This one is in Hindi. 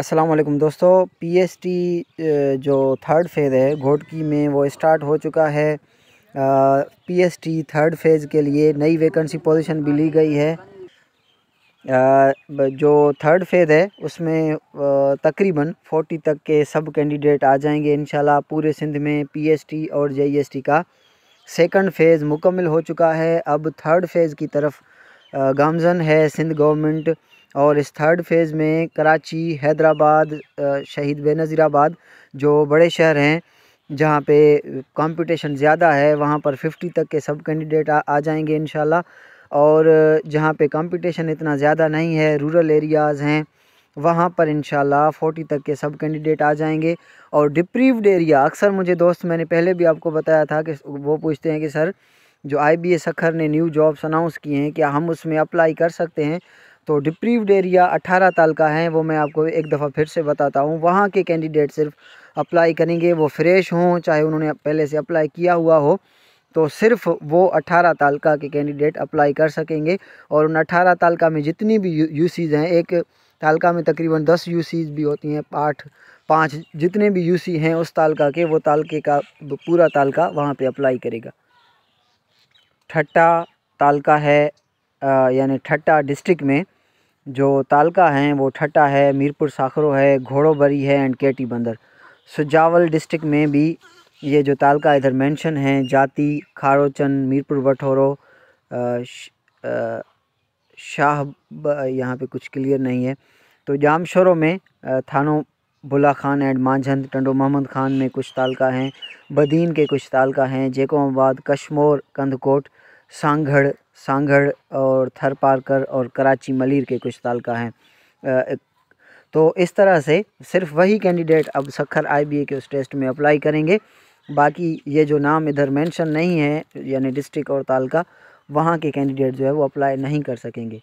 अस्सलाम वालेकुम दोस्तों पीएसटी जो थर्ड फेज़ है घोटकी में वो स्टार्ट हो चुका है पीएसटी थर्ड फेज़ के लिए नई वैकेंसी पोजीशन भी ली गई है आ, जो थर्ड फेज़ है उसमें तकरीबन 40 तक के सब कैंडिडेट आ जाएंगे इन पूरे सिंध में पीएसटी और जेईएसटी e का सेकंड फ़ेज़ मुकम्मल हो चुका है अब थर्ड फ़ेज़ की तरफ गामजन है सिंध गवर्नमेंट और इस थर्ड फ़ेज़ में कराची हैदराबाद शहीद बेनज़ीराबाद जो बड़े शहर हैं जहाँ पे कंपटीशन ज़्यादा है वहाँ पर 50 तक के सब कैंडिडेट आ, आ जाएंगे इन और जहाँ पे कंपटीशन इतना ज़्यादा नहीं है रूरल एरियाज़ हैं वहाँ पर इन 40 तक के सब कैंडिडेट आ जाएंगे और डिप्रीव्ड एरिया अक्सर मुझे दोस्त मैंने पहले भी आपको बताया था कि वो पूछते हैं कि सर जो आई बी सखर ने न्यू जॉब्स अनाउंस किए हैं क्या हम उसमें अप्लाई कर सकते हैं तो डिप्रीव्ड एरिया 18 ताल का है वो मैं आपको एक दफ़ा फिर से बताता हूँ वहाँ के कैंडिडेट सिर्फ अप्लाई करेंगे वो फ्रेश हों चाहे उन्होंने पहले से अप्लाई किया हुआ हो तो सिर्फ वो 18 तालका के कैंडिडेट अप्लाई कर सकेंगे और उन 18 तालका में जितनी भी यूसीज हैं एक तालका में तकरीबन 10 यूसीज भी होती हैं आठ पाँच जितने भी यूसी हैं उस तालका के वो तालके का पूरा तालका वहाँ पे अप्लाई करेगा ठट्टा तालका है यानी ठट्टा डिस्ट्रिक्ट में जो तालका हैं वो ठटा है मीरपुर साखरो है घोड़ोबरी है एंड केटी बंदर सुजावल डिस्ट्रिक्ट में भी ये जो तालका इधर मेंशन हैं जाति खारोचन मीरपुर भटोरो शाह यहाँ पे कुछ क्लियर नहीं है तो जाम शोरों में थानों बुला खान एंड मांझंद टंडो मोहम्मद खान में कुछ तालका हैं बदीन के कुछ तालका हैं जेकोबाद कश्मोर कंदकोट सांगड़ सांगड़ और पारकर और कराची मलिर के कुछ तालका हैं तो इस तरह से सिर्फ वही कैंडिडेट अब सखर आईबीए के उस टेस्ट में अप्लाई करेंगे बाकी ये जो नाम इधर मेंशन नहीं है यानी डिस्ट्रिक्ट और तालका वहाँ के कैंडिडेट जो है वो अप्लाई नहीं कर सकेंगे